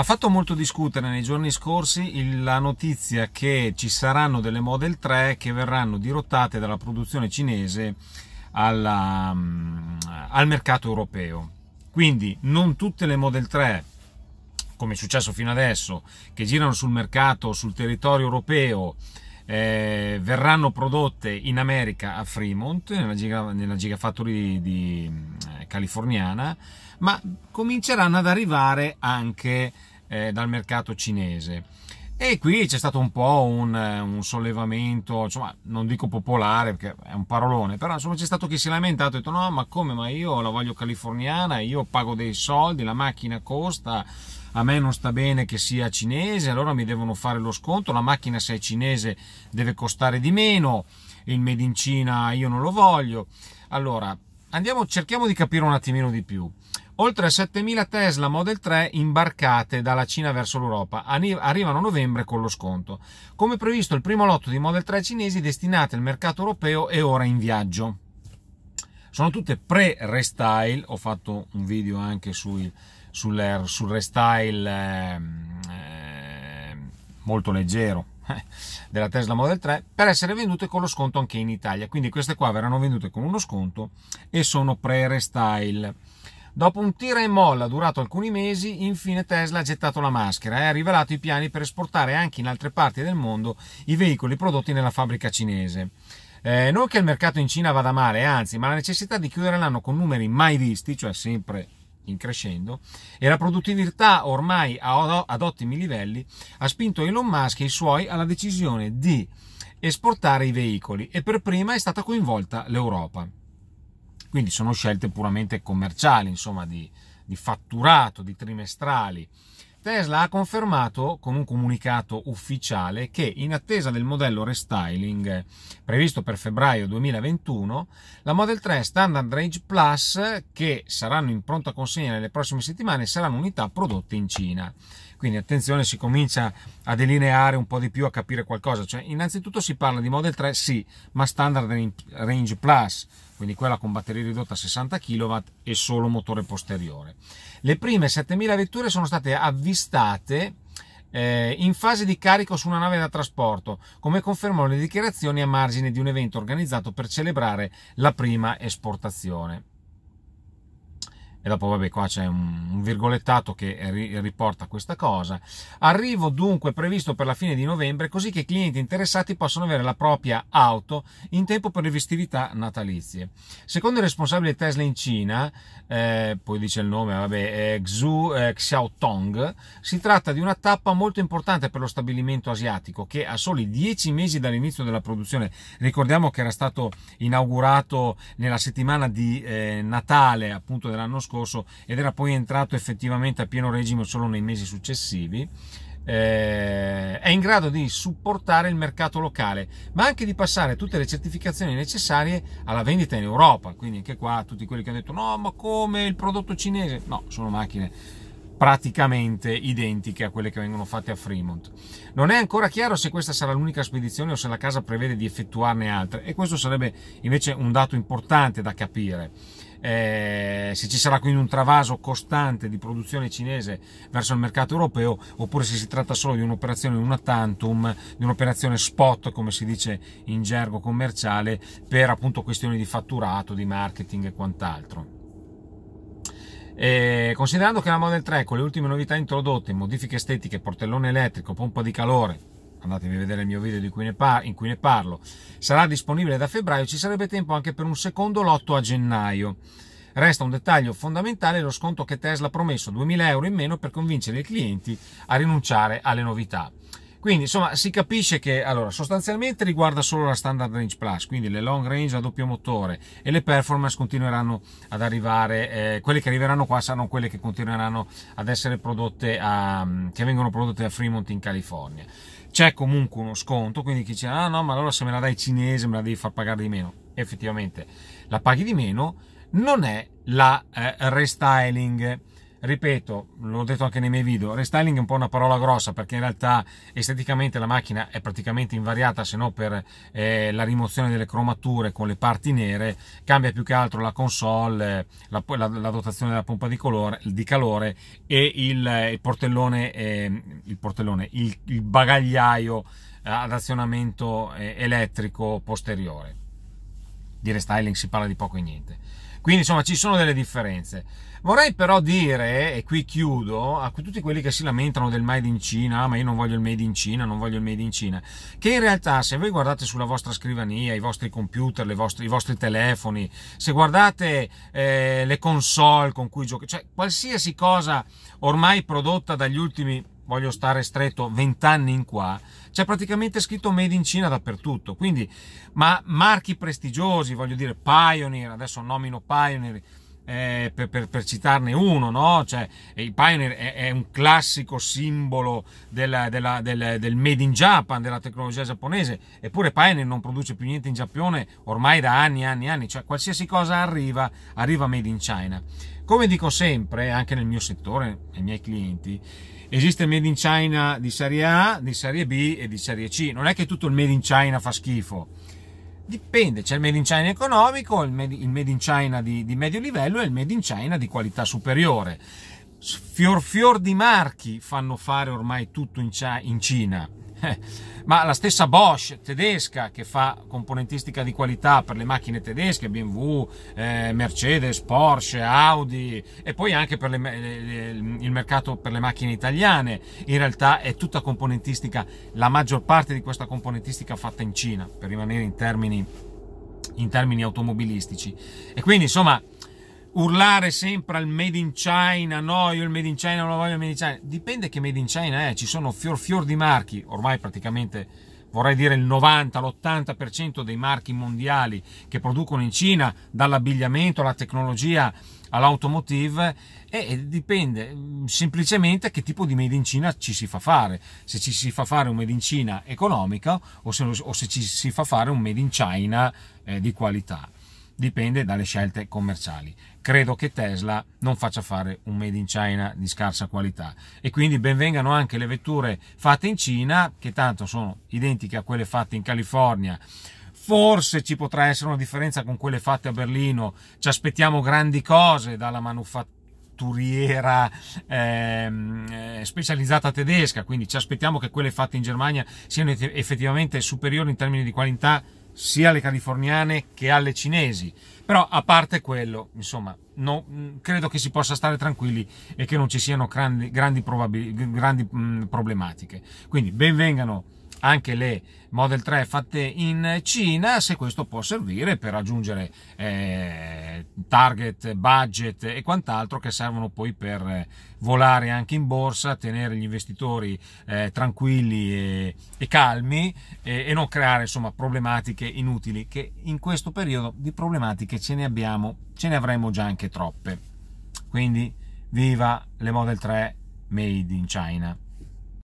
Ha fatto molto discutere nei giorni scorsi la notizia che ci saranno delle Model 3 che verranno dirottate dalla produzione cinese alla, mm, al mercato europeo. Quindi non tutte le Model 3, come è successo fino adesso, che girano sul mercato, sul territorio europeo, eh, verranno prodotte in America a Fremont, nella, giga, nella Gigafactory di, di, eh, californiana, ma cominceranno ad arrivare anche eh, dal mercato cinese. E qui c'è stato un po' un, eh, un, sollevamento, insomma, non dico popolare perché è un parolone, però insomma c'è stato chi si è lamentato, e ha detto no, ma come, ma io la voglio californiana, io pago dei soldi, la macchina costa, a me non sta bene che sia cinese, allora mi devono fare lo sconto, la macchina se è cinese deve costare di meno, il made in Cina io non lo voglio. Allora, andiamo, cerchiamo di capire un attimino di più. Oltre 7.000 Tesla Model 3 imbarcate dalla Cina verso l'Europa arrivano a novembre con lo sconto. Come previsto, il primo lotto di Model 3 cinesi destinate al mercato europeo è ora in viaggio. Sono tutte pre-restyle, ho fatto un video anche sui sul, sul restyle eh, molto leggero eh, della Tesla Model 3 per essere vendute con lo sconto anche in Italia quindi queste qua verranno vendute con uno sconto e sono pre-restyle Dopo un tira e molla durato alcuni mesi, infine Tesla ha gettato la maschera e ha rivelato i piani per esportare anche in altre parti del mondo i veicoli prodotti nella fabbrica cinese. Eh, non che il mercato in Cina vada male, anzi, ma la necessità di chiudere l'anno con numeri mai visti, cioè sempre in crescendo e la produttività ormai ad ottimi livelli ha spinto Elon Musk e i suoi alla decisione di esportare i veicoli e per prima è stata coinvolta l'Europa. Quindi sono scelte puramente commerciali, insomma di, di fatturato, di trimestrali Tesla ha confermato con un comunicato ufficiale che in attesa del modello restyling previsto per febbraio 2021, la Model 3 Standard Range Plus, che saranno in pronta consegna nelle prossime settimane, saranno unità prodotte in Cina. Quindi attenzione, si comincia a delineare un po' di più, a capire qualcosa. Cioè, innanzitutto si parla di Model 3, sì, ma Standard Range Plus, quindi quella con batteria ridotta a 60 kW e solo motore posteriore. Le prime 7000 vetture sono state avvistate eh, in fase di carico su una nave da trasporto, come confermano le dichiarazioni a margine di un evento organizzato per celebrare la prima esportazione e dopo vabbè qua c'è un, virgolettato che riporta questa cosa. Arrivo dunque previsto per la fine di novembre così che i clienti interessati possano avere la propria auto in tempo per le festività natalizie. Secondo il responsabile Tesla in Cina, eh, poi dice il nome, vabbè, eh, Xu eh, Xiaotong, si tratta di una tappa molto importante per lo stabilimento asiatico che a soli dieci mesi dall'inizio della produzione, ricordiamo che era stato inaugurato nella settimana di eh, Natale appunto dell'anno scorso, scorso ed era poi entrato effettivamente a pieno regime solo nei mesi successivi, eh, è in grado di supportare il mercato locale, ma anche di passare tutte le certificazioni necessarie alla vendita in Europa. Quindi anche qua tutti quelli che hanno detto no, ma come il prodotto cinese? No, sono macchine praticamente identiche a quelle che vengono fatte a Fremont. Non è ancora chiaro se questa sarà l'unica spedizione o se la casa prevede di effettuarne altre e questo sarebbe invece un dato importante da capire eh, se ci sarà quindi un travaso costante di produzione cinese verso il mercato europeo oppure se si tratta solo di un'operazione una tantum, di un'operazione spot come si dice in gergo commerciale per appunto questioni di fatturato, di marketing e quant'altro. E eh, considerando che la Model 3 con le ultime novità introdotte, modifiche estetiche, portellone elettrico, pompa di calore, andatevi a vedere il mio video cui in cui ne parlo, sarà disponibile da febbraio, ci sarebbe tempo anche per un secondo lotto a gennaio. Resta un dettaglio fondamentale lo sconto che Tesla ha promesso, 2000 euro in meno per convincere i clienti a rinunciare alle novità. Quindi insomma si capisce che allora, sostanzialmente riguarda solo la Standard Range Plus, quindi le long range a doppio motore e le performance continueranno ad arrivare, eh, quelle che arriveranno qua saranno quelle che continueranno ad essere prodotte, a, che vengono prodotte a Fremont in California. C'è comunque uno sconto, quindi chi dice ah no ma allora se me la dai cinese me la devi far pagare di meno, effettivamente la paghi di meno, non è la eh, restyling ripeto, l'ho detto anche nei miei video, restyling è un po' una parola grossa perché in realtà esteticamente la macchina è praticamente invariata se no per eh, la rimozione delle cromature con le parti nere, cambia più che altro la console, la, la, la dotazione della pompa di, colore, di calore e il, eh, il portellone, eh, il, portellone il, il, bagagliaio eh, ad azionamento eh, elettrico posteriore. Di restyling si parla di poco e niente quindi insomma ci sono delle differenze. Vorrei però dire, e qui chiudo, a tutti quelli che si lamentano del Made in Cina, ah, ma io non voglio il Made in Cina, non voglio il Made in Cina, che in realtà se voi guardate sulla vostra scrivania, i vostri computer, vostre, i vostri telefoni, se guardate eh, le console con cui giocate, cioè qualsiasi cosa ormai prodotta dagli ultimi voglio stare stretto 20 anni in qua, c'è praticamente scritto Made in Cina dappertutto. Quindi, ma marchi prestigiosi, voglio dire Pioneer, adesso nomino Pioneer eh, per, per, per, citarne uno, no? Cioè, il Pioneer è, è, un classico simbolo della, della, del, del, Made in Japan, della tecnologia giapponese, eppure Pioneer non produce più niente in Giappone ormai da anni e anni e anni, cioè qualsiasi cosa arriva, arriva Made in China. Come dico sempre, anche nel mio settore, ai miei clienti, esiste il Made in China di serie A, di serie B e di serie C. Non è che tutto il Made in China fa schifo. Dipende, c'è il Made in China economico, il Made, in China di, di medio livello e il Made in China di qualità superiore. Fior fior di marchi fanno fare ormai tutto in Cina eh, ma la stessa Bosch tedesca che fa componentistica di qualità per le macchine tedesche, BMW, eh, Mercedes, Porsche, Audi e poi anche per le, le, il mercato per le macchine italiane, in realtà è tutta componentistica, la maggior parte di questa componentistica fatta in Cina, per rimanere in termini, in termini automobilistici. E quindi insomma urlare sempre al Made in China, no, io il Made in China non lo voglio il Made in China. Dipende che Made in China è, ci sono fior fior di marchi, ormai praticamente vorrei dire il 90, l'80% dei marchi mondiali che producono in Cina, dall'abbigliamento alla tecnologia all'automotive e dipende mm, semplicemente che tipo di made in Cina ci si fa fare, se ci si fa fare un made in Cina economico o se, o se ci si fa fare un made in China eh, di qualità dipende dalle scelte commerciali. Credo che Tesla non faccia fare un made in China di scarsa qualità e quindi benvengano anche le vetture fatte in Cina che tanto sono identiche a quelle fatte in California. Forse ci potrà essere una differenza con quelle fatte a Berlino, ci aspettiamo grandi cose dalla manufattura manifatturiera ehm, eh, specializzata tedesca, quindi ci aspettiamo che quelle fatte in Germania siano effettivamente superiori in termini di qualità sia alle californiane che alle cinesi. Però a parte quello, insomma, no, mm, credo che si possa stare tranquilli e che non ci siano grandi, grandi, grandi mh, mm, problematiche. Quindi benvengano anche le Model 3 fatte in Cina, se questo può servire per raggiungere eh, target, budget e quant'altro che servono poi per eh, volare anche in borsa, tenere gli investitori eh, tranquilli e, e calmi e, e, non creare insomma problematiche inutili che in questo periodo di problematiche ce ne abbiamo, ce ne avremo già anche troppe. Quindi viva le Model 3 made in China!